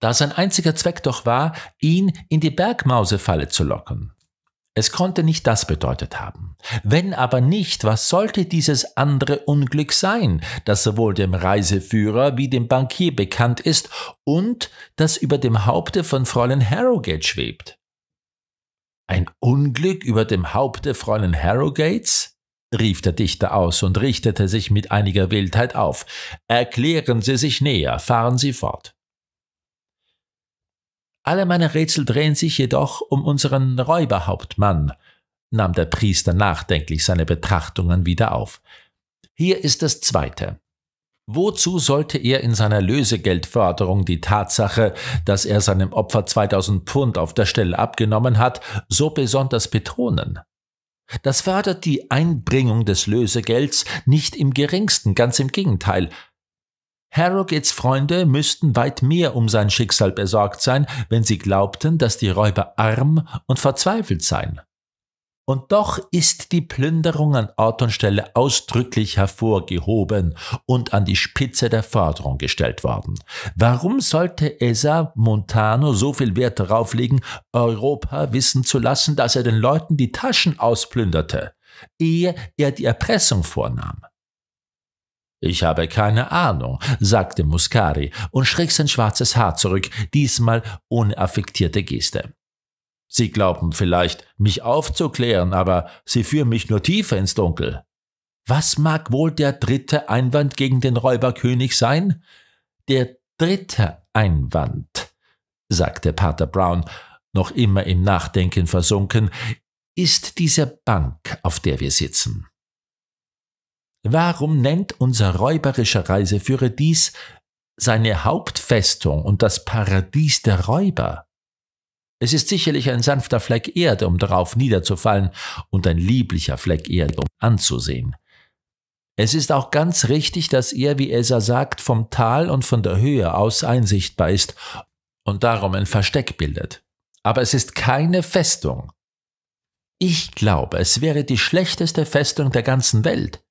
da sein einziger Zweck doch war, ihn in die Bergmausefalle zu locken? Es konnte nicht das bedeutet haben. Wenn aber nicht, was sollte dieses andere Unglück sein, das sowohl dem Reiseführer wie dem Bankier bekannt ist und das über dem Haupte von Fräulein Harrogate schwebt? Ein Unglück über dem Haupte Fräulein Harrogates? rief der Dichter aus und richtete sich mit einiger Wildheit auf. Erklären Sie sich näher, fahren Sie fort. Alle meine Rätsel drehen sich jedoch um unseren Räuberhauptmann, nahm der Priester nachdenklich seine Betrachtungen wieder auf. Hier ist das zweite. Wozu sollte er in seiner Lösegeldförderung die Tatsache, dass er seinem Opfer 2000 Pfund auf der Stelle abgenommen hat, so besonders betonen? Das fördert die Einbringung des Lösegelds nicht im geringsten, ganz im Gegenteil. Harrogates Freunde müssten weit mehr um sein Schicksal besorgt sein, wenn sie glaubten, dass die Räuber arm und verzweifelt seien. Und doch ist die Plünderung an Ort und Stelle ausdrücklich hervorgehoben und an die Spitze der Forderung gestellt worden. Warum sollte Esa Montano so viel Wert darauf legen, Europa wissen zu lassen, dass er den Leuten die Taschen ausplünderte, ehe er die Erpressung vornahm? Ich habe keine Ahnung, sagte Muscari und schräg sein schwarzes Haar zurück, diesmal ohne affektierte Geste. Sie glauben vielleicht, mich aufzuklären, aber sie führen mich nur tiefer ins Dunkel. Was mag wohl der dritte Einwand gegen den Räuberkönig sein? Der dritte Einwand, sagte Pater Brown, noch immer im Nachdenken versunken, ist diese Bank, auf der wir sitzen. Warum nennt unser räuberischer Reiseführer dies seine Hauptfestung und das Paradies der Räuber? Es ist sicherlich ein sanfter Fleck Erde, um darauf niederzufallen, und ein lieblicher Fleck Erde, um anzusehen. Es ist auch ganz richtig, dass er, wie Esa sagt, vom Tal und von der Höhe aus einsichtbar ist und darum ein Versteck bildet. Aber es ist keine Festung. Ich glaube, es wäre die schlechteste Festung der ganzen Welt,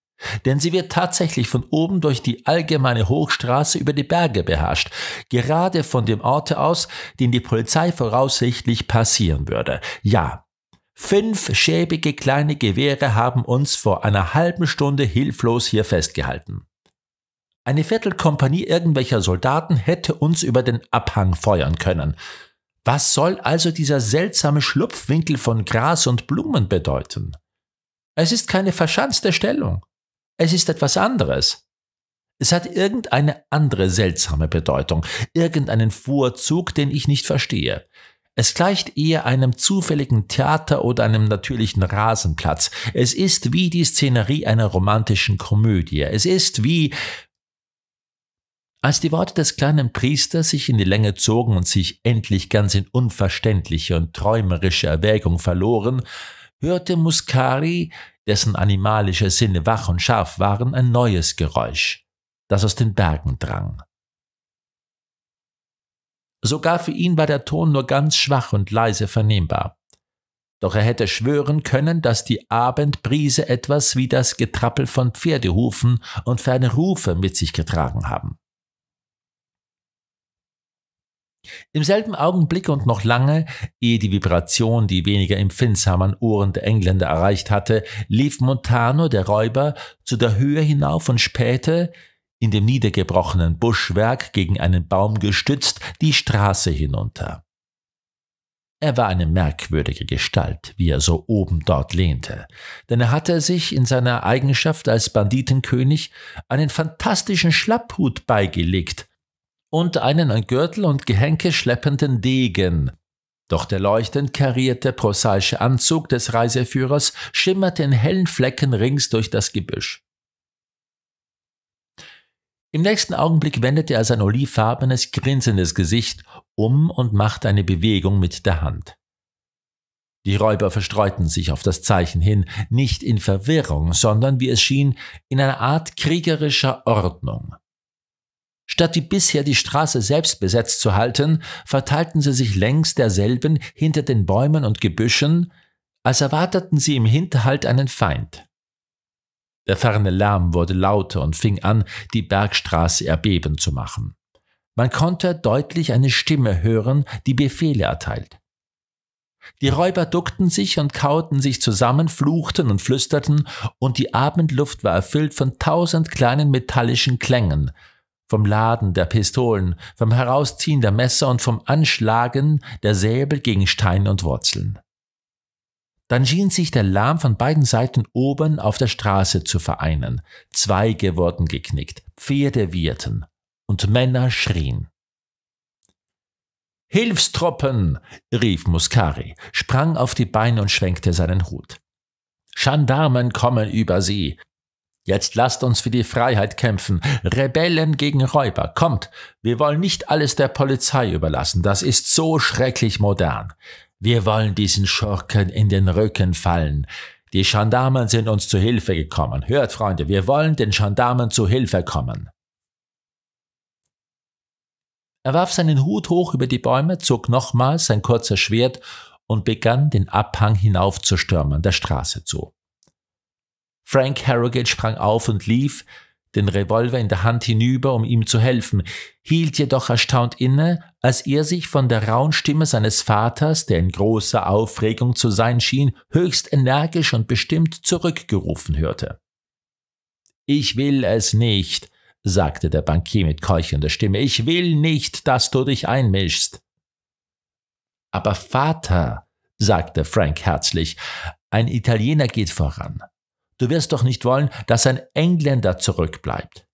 denn sie wird tatsächlich von oben durch die allgemeine Hochstraße über die Berge beherrscht, gerade von dem Orte aus, den die Polizei voraussichtlich passieren würde. Ja, fünf schäbige kleine Gewehre haben uns vor einer halben Stunde hilflos hier festgehalten. Eine Viertelkompanie irgendwelcher Soldaten hätte uns über den Abhang feuern können. Was soll also dieser seltsame Schlupfwinkel von Gras und Blumen bedeuten? Es ist keine verschanzte Stellung. Es ist etwas anderes. Es hat irgendeine andere seltsame Bedeutung, irgendeinen Vorzug, den ich nicht verstehe. Es gleicht eher einem zufälligen Theater oder einem natürlichen Rasenplatz. Es ist wie die Szenerie einer romantischen Komödie. Es ist wie als die Worte des kleinen Priesters sich in die Länge zogen und sich endlich ganz in unverständliche und träumerische Erwägung verloren, hörte Muscari dessen animalische Sinne wach und scharf waren, ein neues Geräusch, das aus den Bergen drang. Sogar für ihn war der Ton nur ganz schwach und leise vernehmbar. Doch er hätte schwören können, dass die Abendbrise etwas wie das Getrappel von Pferdehufen und ferne Rufe mit sich getragen haben. Im selben Augenblick und noch lange, ehe die Vibration die weniger empfindsamen Ohren der Engländer erreicht hatte, lief Montano, der Räuber, zu der Höhe hinauf und spähte, in dem niedergebrochenen Buschwerk gegen einen Baum gestützt, die Straße hinunter. Er war eine merkwürdige Gestalt, wie er so oben dort lehnte, denn er hatte sich in seiner Eigenschaft als Banditenkönig einen fantastischen Schlapphut beigelegt, und einen an Gürtel und Gehenke schleppenden Degen. Doch der leuchtend karierte prosaische Anzug des Reiseführers schimmerte in hellen Flecken rings durch das Gebüsch. Im nächsten Augenblick wendete er sein olivfarbenes, grinsendes Gesicht um und machte eine Bewegung mit der Hand. Die Räuber verstreuten sich auf das Zeichen hin, nicht in Verwirrung, sondern, wie es schien, in einer Art kriegerischer Ordnung. Statt wie bisher die Straße selbst besetzt zu halten, verteilten sie sich längs derselben hinter den Bäumen und Gebüschen, als erwarteten sie im Hinterhalt einen Feind. Der ferne Lärm wurde lauter und fing an, die Bergstraße erbeben zu machen. Man konnte deutlich eine Stimme hören, die Befehle erteilt. Die Räuber duckten sich und kauten sich zusammen, fluchten und flüsterten, und die Abendluft war erfüllt von tausend kleinen metallischen Klängen, vom Laden der Pistolen, vom Herausziehen der Messer und vom Anschlagen der Säbel gegen Steine und Wurzeln. Dann schien sich der Lahm von beiden Seiten oben auf der Straße zu vereinen. Zweige wurden geknickt, Pferde wieherten und Männer schrien. Hilfstruppen! rief Muscari, sprang auf die Beine und schwenkte seinen Hut. Gendarmen kommen über sie. Jetzt lasst uns für die Freiheit kämpfen. Rebellen gegen Räuber. Kommt, wir wollen nicht alles der Polizei überlassen. Das ist so schrecklich modern. Wir wollen diesen Schurken in den Rücken fallen. Die Gendarmen sind uns zu Hilfe gekommen. Hört, Freunde, wir wollen den Gendarmen zu Hilfe kommen. Er warf seinen Hut hoch über die Bäume, zog nochmals sein kurzer Schwert und begann den Abhang hinaufzustürmen, der Straße zu. Frank Harrogate sprang auf und lief, den Revolver in der Hand hinüber, um ihm zu helfen, hielt jedoch erstaunt inne, als er sich von der rauen Stimme seines Vaters, der in großer Aufregung zu sein schien, höchst energisch und bestimmt zurückgerufen hörte. Ich will es nicht, sagte der Bankier mit keuchender Stimme, ich will nicht, dass du dich einmischst. Aber Vater, sagte Frank herzlich, ein Italiener geht voran. Du wirst doch nicht wollen, dass ein Engländer zurückbleibt.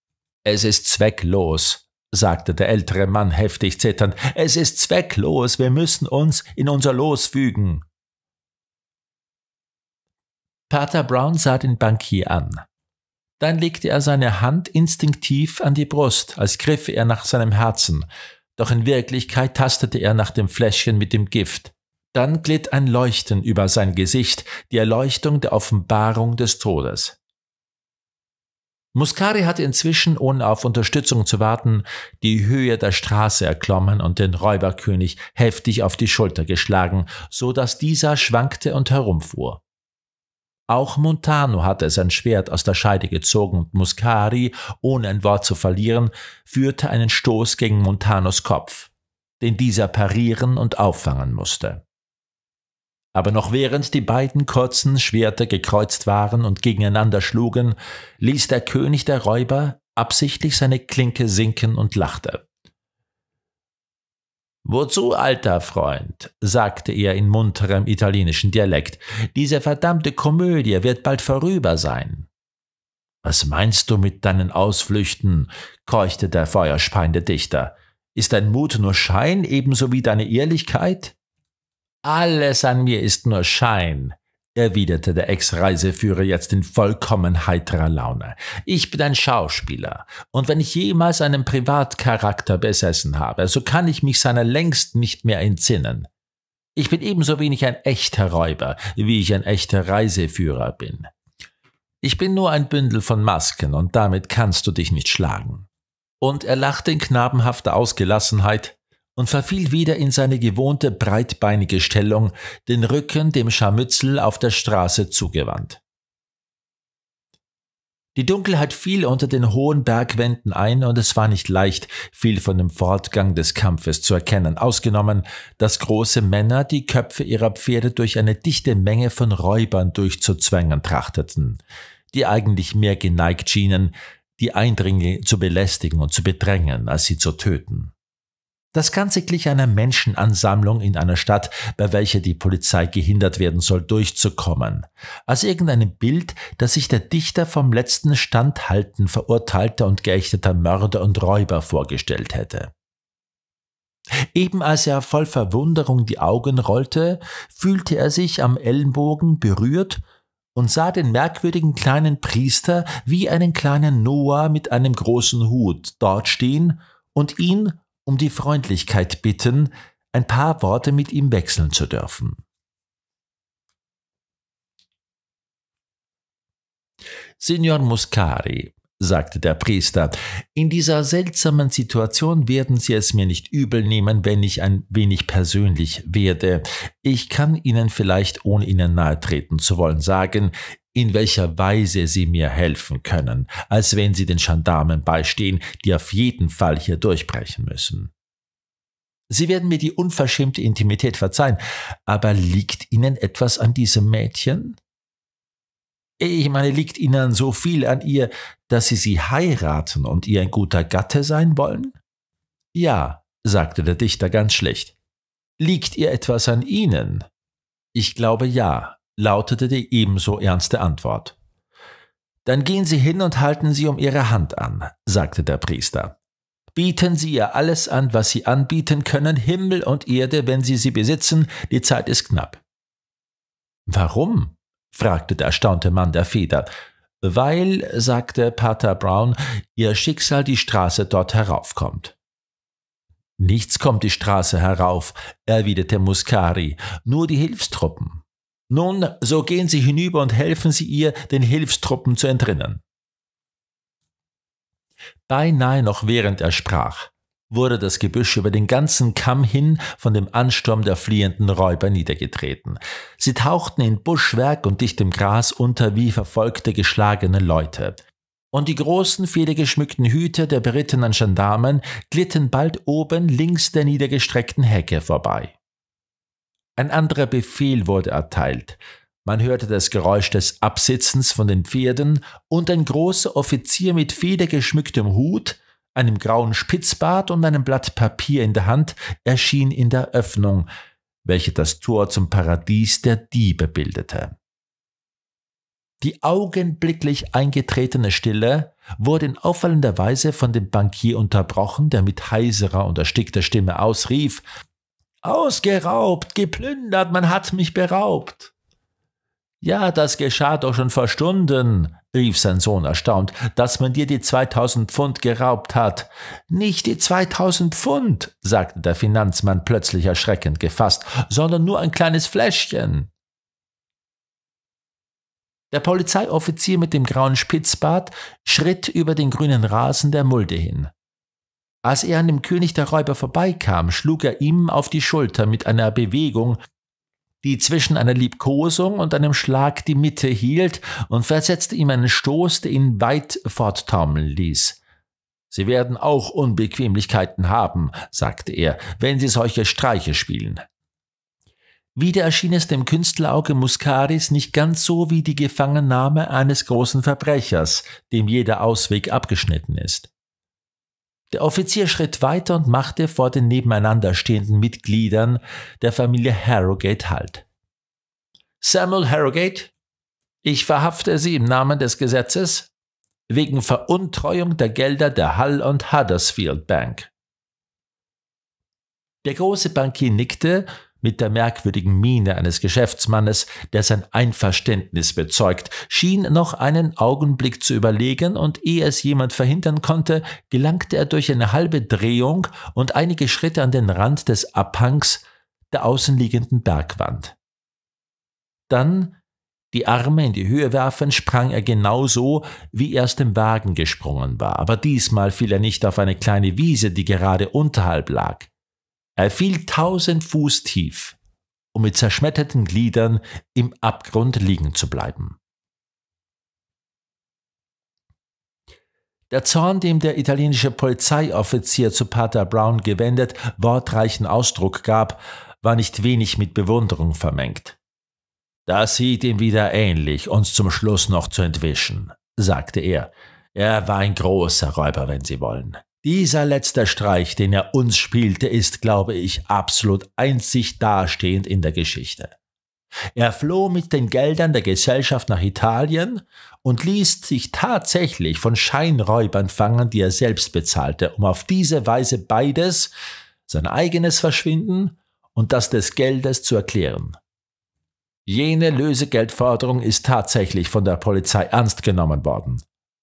Es ist zwecklos, sagte der ältere Mann heftig zitternd. Es ist zwecklos, wir müssen uns in unser Los fügen. Pater Brown sah den Bankier an. Dann legte er seine Hand instinktiv an die Brust, als griffe er nach seinem Herzen, doch in Wirklichkeit tastete er nach dem Fläschchen mit dem Gift. Dann glitt ein Leuchten über sein Gesicht, die Erleuchtung der Offenbarung des Todes. Muscari hatte inzwischen, ohne auf Unterstützung zu warten, die Höhe der Straße erklommen und den Räuberkönig heftig auf die Schulter geschlagen, so dass dieser schwankte und herumfuhr. Auch Montano hatte sein Schwert aus der Scheide gezogen und Muscari, ohne ein Wort zu verlieren, führte einen Stoß gegen Montanos Kopf, den dieser parieren und auffangen musste. Aber noch während die beiden kurzen Schwerter gekreuzt waren und gegeneinander schlugen, ließ der König der Räuber absichtlich seine Klinke sinken und lachte. Wozu, alter Freund, sagte er in munterem italienischen Dialekt, diese verdammte Komödie wird bald vorüber sein. Was meinst du mit deinen Ausflüchten? keuchte der feuerspeiende Dichter. Ist dein Mut nur Schein ebenso wie deine Ehrlichkeit? Alles an mir ist nur Schein, erwiderte der Ex-Reiseführer jetzt in vollkommen heiterer Laune. Ich bin ein Schauspieler, und wenn ich jemals einen Privatcharakter besessen habe, so kann ich mich seiner längst nicht mehr entsinnen. Ich bin ebenso wenig ein echter Räuber, wie ich ein echter Reiseführer bin. Ich bin nur ein Bündel von Masken, und damit kannst du dich nicht schlagen. Und er lachte in knabenhafter Ausgelassenheit, und verfiel wieder in seine gewohnte breitbeinige Stellung, den Rücken dem Scharmützel auf der Straße zugewandt. Die Dunkelheit fiel unter den hohen Bergwänden ein und es war nicht leicht, viel von dem Fortgang des Kampfes zu erkennen, ausgenommen, dass große Männer die Köpfe ihrer Pferde durch eine dichte Menge von Räubern durchzuzwängen trachteten, die eigentlich mehr geneigt schienen, die Eindringlinge zu belästigen und zu bedrängen, als sie zu töten. Das Ganze glich einer Menschenansammlung in einer Stadt, bei welcher die Polizei gehindert werden soll, durchzukommen. Als irgendeinem Bild, das sich der Dichter vom letzten Standhalten verurteilter und geächteter Mörder und Räuber vorgestellt hätte. Eben als er voll Verwunderung die Augen rollte, fühlte er sich am Ellenbogen berührt und sah den merkwürdigen kleinen Priester wie einen kleinen Noah mit einem großen Hut dort stehen und ihn um die Freundlichkeit bitten, ein paar Worte mit ihm wechseln zu dürfen. Signor Muscari, sagte der Priester, in dieser seltsamen Situation werden Sie es mir nicht übel nehmen, wenn ich ein wenig persönlich werde. Ich kann Ihnen vielleicht, ohne Ihnen nahe treten zu wollen, sagen, in welcher Weise sie mir helfen können, als wenn sie den Gendarmen beistehen, die auf jeden Fall hier durchbrechen müssen. Sie werden mir die unverschämte Intimität verzeihen, aber liegt Ihnen etwas an diesem Mädchen? Ich meine, liegt Ihnen so viel an ihr, dass Sie sie heiraten und ihr ein guter Gatte sein wollen? Ja, sagte der Dichter ganz schlecht. Liegt ihr etwas an Ihnen? Ich glaube ja, lautete die ebenso ernste Antwort. Dann gehen Sie hin und halten Sie um Ihre Hand an, sagte der Priester. Bieten Sie ihr alles an, was Sie anbieten können, Himmel und Erde, wenn Sie sie besitzen, die Zeit ist knapp. Warum? fragte der erstaunte Mann der Feder. Weil, sagte Pater Brown, ihr Schicksal die Straße dort heraufkommt. Nichts kommt die Straße herauf, erwiderte Muscari, nur die Hilfstruppen. Nun, so gehen sie hinüber und helfen sie ihr, den Hilfstruppen zu entrinnen. Beinahe noch während er sprach, wurde das Gebüsch über den ganzen Kamm hin von dem Ansturm der fliehenden Räuber niedergetreten. Sie tauchten in Buschwerk und dichtem Gras unter wie verfolgte geschlagene Leute. Und die großen, federgeschmückten Hüte der berittenen Gendarmen glitten bald oben links der niedergestreckten Hecke vorbei. Ein anderer Befehl wurde erteilt. Man hörte das Geräusch des Absitzens von den Pferden und ein großer Offizier mit federgeschmücktem Hut, einem grauen Spitzbart und einem Blatt Papier in der Hand erschien in der Öffnung, welche das Tor zum Paradies der Diebe bildete. Die augenblicklich eingetretene Stille wurde in auffallender Weise von dem Bankier unterbrochen, der mit heiserer und erstickter Stimme ausrief Ausgeraubt, geplündert, man hat mich beraubt. Ja, das geschah doch schon vor Stunden, rief sein Sohn erstaunt, dass man dir die 2000 Pfund geraubt hat. Nicht die 2000 Pfund, sagte der Finanzmann plötzlich erschreckend gefasst, sondern nur ein kleines Fläschchen. Der Polizeioffizier mit dem grauen Spitzbart schritt über den grünen Rasen der Mulde hin. Als er an dem König der Räuber vorbeikam, schlug er ihm auf die Schulter mit einer Bewegung, die zwischen einer Liebkosung und einem Schlag die Mitte hielt und versetzte ihm einen Stoß, der ihn weit forttaumeln ließ. Sie werden auch Unbequemlichkeiten haben, sagte er, wenn sie solche Streiche spielen. Wieder erschien es dem Künstlerauge Muscaris nicht ganz so wie die Gefangennahme eines großen Verbrechers, dem jeder Ausweg abgeschnitten ist. Der Offizier schritt weiter und machte vor den nebeneinander stehenden Mitgliedern der Familie Harrogate Halt. Samuel Harrogate, ich verhafte Sie im Namen des Gesetzes wegen Veruntreuung der Gelder der Hull und Huddersfield Bank. Der große Bankier nickte mit der merkwürdigen Miene eines Geschäftsmannes, der sein Einverständnis bezeugt, schien noch einen Augenblick zu überlegen, und ehe es jemand verhindern konnte, gelangte er durch eine halbe Drehung und einige Schritte an den Rand des Abhangs der außenliegenden Bergwand. Dann, die Arme in die Höhe werfend, sprang er genau so, wie er aus dem Wagen gesprungen war, aber diesmal fiel er nicht auf eine kleine Wiese, die gerade unterhalb lag. Er fiel tausend Fuß tief, um mit zerschmetterten Gliedern im Abgrund liegen zu bleiben. Der Zorn, dem der italienische Polizeioffizier zu Pater Brown gewendet wortreichen Ausdruck gab, war nicht wenig mit Bewunderung vermengt. Das sieht ihm wieder ähnlich, uns zum Schluss noch zu entwischen, sagte er. Er war ein großer Räuber, wenn Sie wollen. Dieser letzte Streich, den er uns spielte, ist, glaube ich, absolut einzig dastehend in der Geschichte. Er floh mit den Geldern der Gesellschaft nach Italien und ließ sich tatsächlich von Scheinräubern fangen, die er selbst bezahlte, um auf diese Weise beides, sein eigenes Verschwinden und das des Geldes zu erklären. Jene Lösegeldforderung ist tatsächlich von der Polizei ernst genommen worden.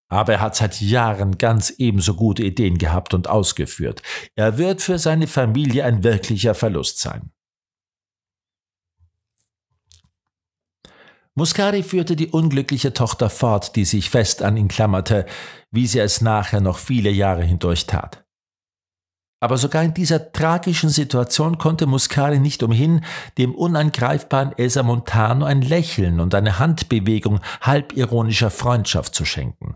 Aber er hat seit Jahren ganz ebenso gute Ideen gehabt und ausgeführt. Er wird für seine Familie ein wirklicher Verlust sein. Muscari führte die unglückliche Tochter fort, die sich fest an ihn klammerte, wie sie es nachher noch viele Jahre hindurch tat. Aber sogar in dieser tragischen Situation konnte Muscari nicht umhin, dem unangreifbaren Elsa Montano ein Lächeln und eine Handbewegung halb ironischer Freundschaft zu schenken.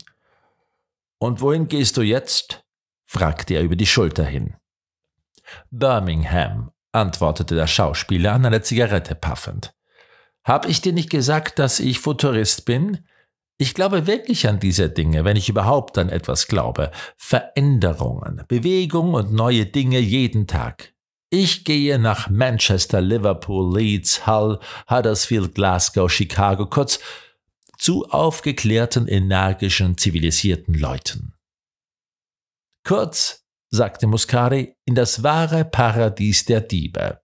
Und wohin gehst du jetzt? fragte er über die Schulter hin. Birmingham, antwortete der Schauspieler an einer Zigarette paffend. Hab ich dir nicht gesagt, dass ich Futurist bin? Ich glaube wirklich an diese Dinge, wenn ich überhaupt an etwas glaube. Veränderungen, Bewegung und neue Dinge jeden Tag. Ich gehe nach Manchester, Liverpool, Leeds, Hull, Huddersfield, Glasgow, Chicago, kurz zu aufgeklärten, energischen, zivilisierten Leuten. Kurz, sagte Muscari, in das wahre Paradies der Diebe.